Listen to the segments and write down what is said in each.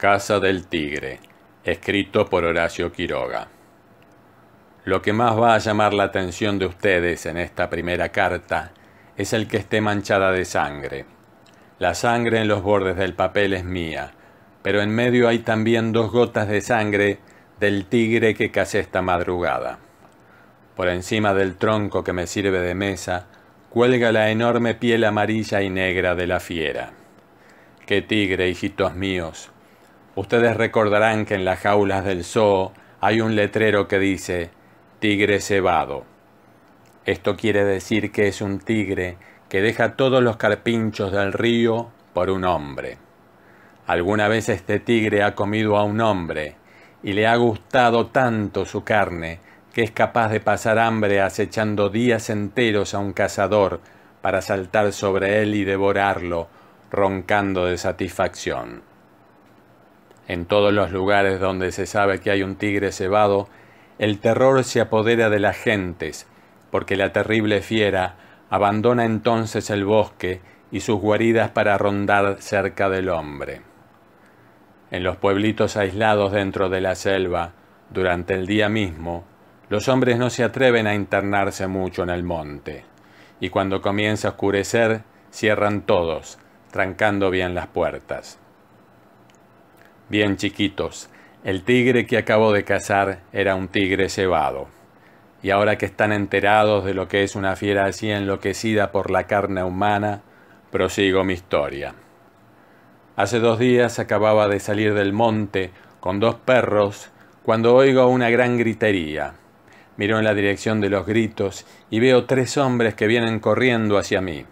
Casa del Tigre, escrito por Horacio Quiroga. Lo que más va a llamar la atención de ustedes en esta primera carta es el que esté manchada de sangre. La sangre en los bordes del papel es mía, pero en medio hay también dos gotas de sangre del tigre que casé esta madrugada. Por encima del tronco que me sirve de mesa, cuelga la enorme piel amarilla y negra de la fiera. Qué tigre, hijitos míos, Ustedes recordarán que en las jaulas del zoo hay un letrero que dice tigre cebado. Esto quiere decir que es un tigre que deja todos los carpinchos del río por un hombre. Alguna vez este tigre ha comido a un hombre y le ha gustado tanto su carne que es capaz de pasar hambre acechando días enteros a un cazador para saltar sobre él y devorarlo, roncando de satisfacción. En todos los lugares donde se sabe que hay un tigre cebado, el terror se apodera de las gentes, porque la terrible fiera abandona entonces el bosque y sus guaridas para rondar cerca del hombre. En los pueblitos aislados dentro de la selva, durante el día mismo, los hombres no se atreven a internarse mucho en el monte, y cuando comienza a oscurecer, cierran todos, trancando bien las puertas bien chiquitos. El tigre que acabo de cazar era un tigre cebado. Y ahora que están enterados de lo que es una fiera así enloquecida por la carne humana, prosigo mi historia. Hace dos días acababa de salir del monte con dos perros cuando oigo una gran gritería. Miro en la dirección de los gritos y veo tres hombres que vienen corriendo hacia mí.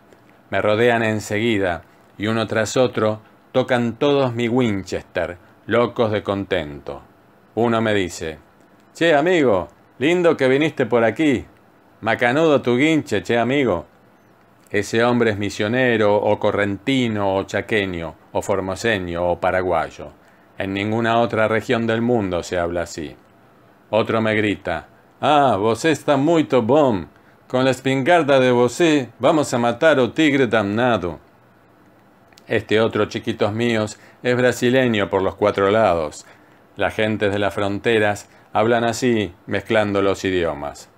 Me rodean enseguida y uno tras otro tocan todos mi Winchester, locos de contento. Uno me dice, Che, amigo, lindo que viniste por aquí. Macanudo tu guinche, che, amigo. Ese hombre es misionero, o correntino, o chaqueño, o formoseño, o paraguayo. En ninguna otra región del mundo se habla así. Otro me grita, Ah, vos está muy bom. Con la espingarda de vosé eh, vamos a matar o tigre damnado. Este otro, chiquitos míos, es brasileño por los cuatro lados. La gente de las fronteras hablan así, mezclando los idiomas.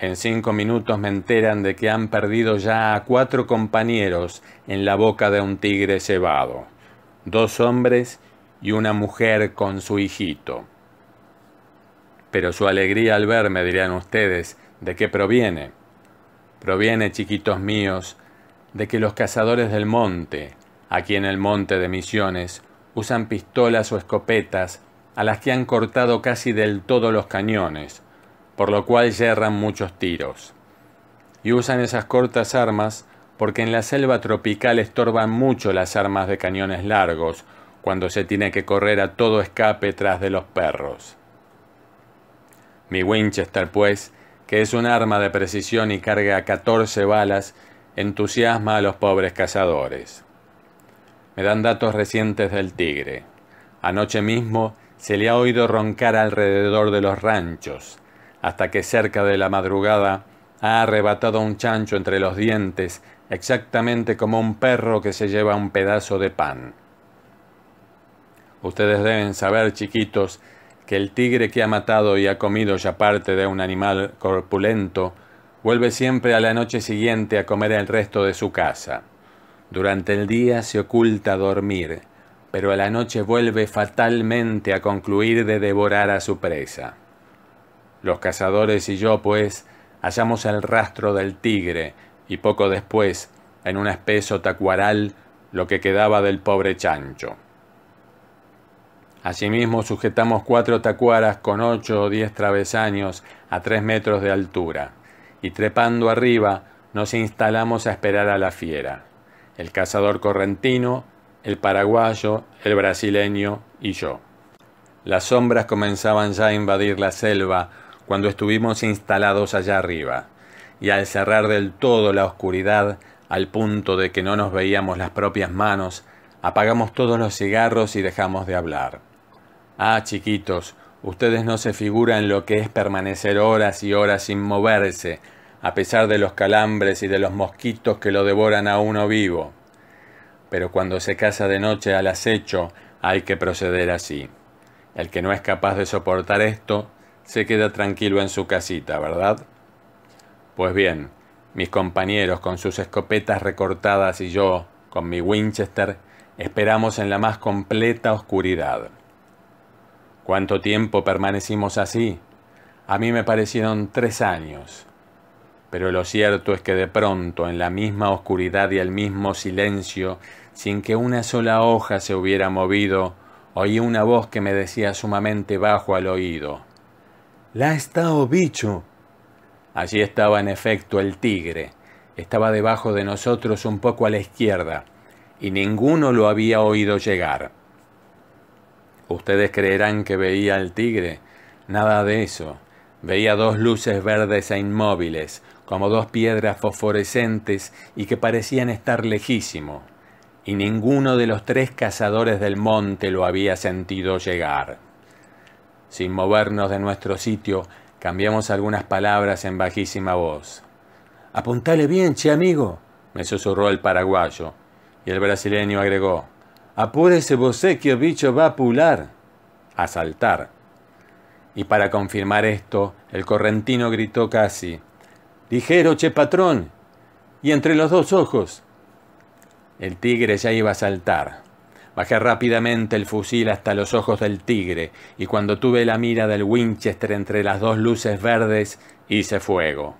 En cinco minutos me enteran de que han perdido ya a cuatro compañeros en la boca de un tigre cebado, dos hombres y una mujer con su hijito. Pero su alegría al verme, dirán ustedes, ¿de qué proviene? Proviene, chiquitos míos, de que los cazadores del monte, aquí en el monte de Misiones, usan pistolas o escopetas a las que han cortado casi del todo los cañones, por lo cual yerran muchos tiros. Y usan esas cortas armas porque en la selva tropical estorban mucho las armas de cañones largos, cuando se tiene que correr a todo escape tras de los perros. Mi Winchester, pues, que es un arma de precisión y carga 14 balas, entusiasma a los pobres cazadores. Me dan datos recientes del tigre. Anoche mismo se le ha oído roncar alrededor de los ranchos, hasta que cerca de la madrugada ha arrebatado un chancho entre los dientes, exactamente como un perro que se lleva un pedazo de pan. Ustedes deben saber, chiquitos, que el tigre que ha matado y ha comido ya parte de un animal corpulento Vuelve siempre a la noche siguiente a comer el resto de su casa. Durante el día se oculta a dormir, pero a la noche vuelve fatalmente a concluir de devorar a su presa. Los cazadores y yo, pues, hallamos el rastro del tigre y poco después, en un espeso tacuaral, lo que quedaba del pobre chancho. Asimismo sujetamos cuatro tacuaras con ocho o diez travesaños a tres metros de altura y trepando arriba nos instalamos a esperar a la fiera. El cazador correntino, el paraguayo, el brasileño y yo. Las sombras comenzaban ya a invadir la selva cuando estuvimos instalados allá arriba, y al cerrar del todo la oscuridad, al punto de que no nos veíamos las propias manos, apagamos todos los cigarros y dejamos de hablar. Ah, chiquitos, Ustedes no se figuran lo que es permanecer horas y horas sin moverse, a pesar de los calambres y de los mosquitos que lo devoran a uno vivo. Pero cuando se casa de noche al acecho, hay que proceder así. El que no es capaz de soportar esto, se queda tranquilo en su casita, ¿verdad? Pues bien, mis compañeros con sus escopetas recortadas y yo, con mi Winchester, esperamos en la más completa oscuridad. ¿Cuánto tiempo permanecimos así? A mí me parecieron tres años. Pero lo cierto es que de pronto, en la misma oscuridad y el mismo silencio, sin que una sola hoja se hubiera movido, oí una voz que me decía sumamente bajo al oído. La está o bicho. Allí estaba en efecto el tigre. Estaba debajo de nosotros un poco a la izquierda, y ninguno lo había oído llegar. Ustedes creerán que veía al tigre. Nada de eso. Veía dos luces verdes e inmóviles, como dos piedras fosforescentes y que parecían estar lejísimo. Y ninguno de los tres cazadores del monte lo había sentido llegar. Sin movernos de nuestro sitio, cambiamos algunas palabras en bajísima voz. Apuntale bien, che amigo, me susurró el paraguayo, y el brasileño agregó, Apúrese vosé que o bicho va a pular, a saltar. Y para confirmar esto, el correntino gritó casi, Ligero, che patrón, y entre los dos ojos. El tigre ya iba a saltar. Bajé rápidamente el fusil hasta los ojos del tigre y cuando tuve la mira del Winchester entre las dos luces verdes, hice fuego.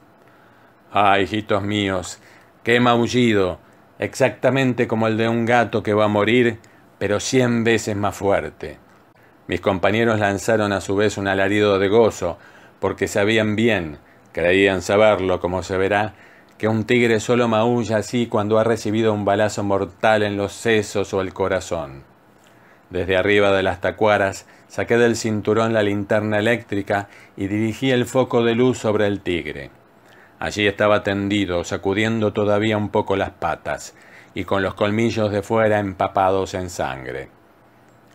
¡Ay, hijitos míos, qué maullido, exactamente como el de un gato que va a morir pero cien veces más fuerte. Mis compañeros lanzaron a su vez un alarido de gozo, porque sabían bien, creían saberlo, como se verá, que un tigre solo maulla así cuando ha recibido un balazo mortal en los sesos o el corazón. Desde arriba de las tacuaras saqué del cinturón la linterna eléctrica y dirigí el foco de luz sobre el tigre. Allí estaba tendido, sacudiendo todavía un poco las patas, y con los colmillos de fuera empapados en sangre.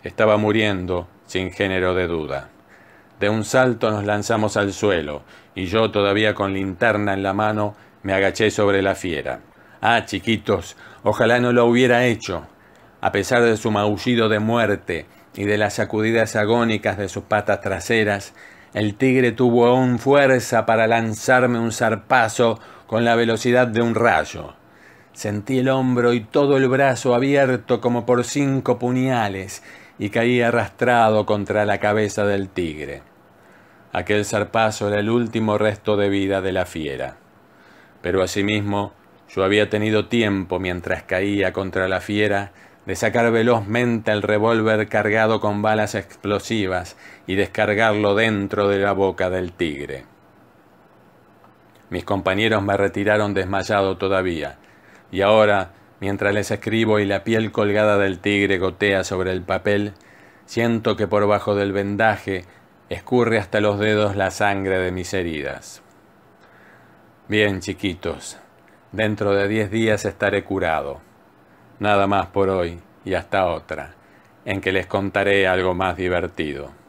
Estaba muriendo, sin género de duda. De un salto nos lanzamos al suelo, y yo todavía con linterna en la mano me agaché sobre la fiera. Ah, chiquitos, ojalá no lo hubiera hecho. A pesar de su maullido de muerte y de las sacudidas agónicas de sus patas traseras, el tigre tuvo aún fuerza para lanzarme un zarpazo con la velocidad de un rayo. Sentí el hombro y todo el brazo abierto como por cinco puñales y caí arrastrado contra la cabeza del tigre. Aquel zarpazo era el último resto de vida de la fiera. Pero asimismo, yo había tenido tiempo mientras caía contra la fiera de sacar velozmente el revólver cargado con balas explosivas y descargarlo dentro de la boca del tigre. Mis compañeros me retiraron desmayado todavía y ahora, mientras les escribo y la piel colgada del tigre gotea sobre el papel, siento que por bajo del vendaje escurre hasta los dedos la sangre de mis heridas. Bien, chiquitos, dentro de diez días estaré curado. Nada más por hoy y hasta otra, en que les contaré algo más divertido.